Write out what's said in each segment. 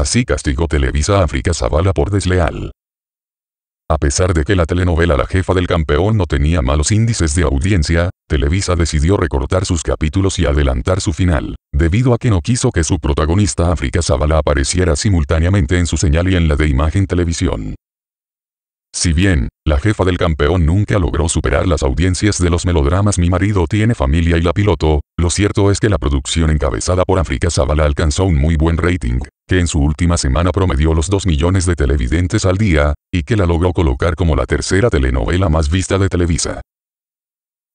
Así castigó Televisa África Zavala por desleal. A pesar de que la telenovela La jefa del campeón no tenía malos índices de audiencia, Televisa decidió recortar sus capítulos y adelantar su final, debido a que no quiso que su protagonista África Zavala apareciera simultáneamente en su señal y en la de Imagen Televisión. Si bien, la jefa del campeón nunca logró superar las audiencias de los melodramas Mi marido tiene familia y la piloto, lo cierto es que la producción encabezada por África Zavala alcanzó un muy buen rating, que en su última semana promedió los 2 millones de televidentes al día, y que la logró colocar como la tercera telenovela más vista de Televisa.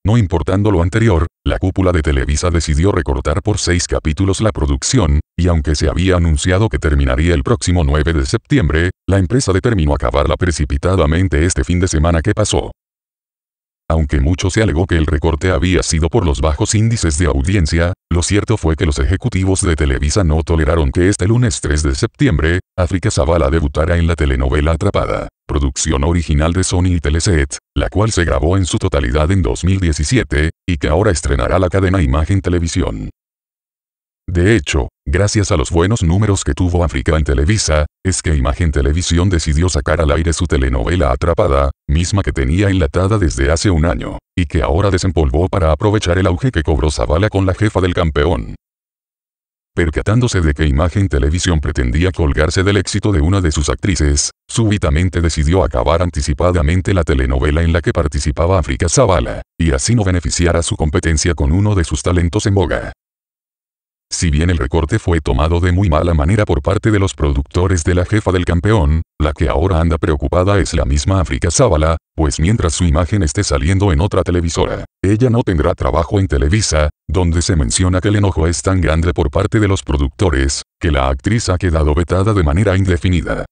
No importando lo anterior, la cúpula de Televisa decidió recortar por seis capítulos la producción, y aunque se había anunciado que terminaría el próximo 9 de septiembre, la empresa determinó acabarla precipitadamente este fin de semana que pasó. Aunque mucho se alegó que el recorte había sido por los bajos índices de audiencia, lo cierto fue que los ejecutivos de Televisa no toleraron que este lunes 3 de septiembre, África Zavala debutara en la telenovela Atrapada, producción original de Sony y Teleset, la cual se grabó en su totalidad en 2017, y que ahora estrenará la cadena Imagen Televisión. De hecho, gracias a los buenos números que tuvo África en Televisa, es que Imagen Televisión decidió sacar al aire su telenovela Atrapada, misma que tenía enlatada desde hace un año, y que ahora desempolvó para aprovechar el auge que cobró Zavala con la jefa del campeón. Percatándose de que Imagen Televisión pretendía colgarse del éxito de una de sus actrices, súbitamente decidió acabar anticipadamente la telenovela en la que participaba África Zavala, y así no beneficiar a su competencia con uno de sus talentos en boga. Si bien el recorte fue tomado de muy mala manera por parte de los productores de la jefa del campeón, la que ahora anda preocupada es la misma África Zavala, pues mientras su imagen esté saliendo en otra televisora, ella no tendrá trabajo en Televisa, donde se menciona que el enojo es tan grande por parte de los productores, que la actriz ha quedado vetada de manera indefinida.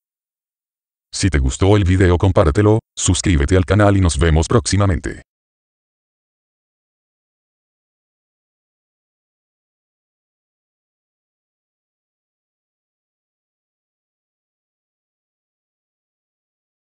Si te gustó el video compártelo, suscríbete al canal y nos vemos próximamente.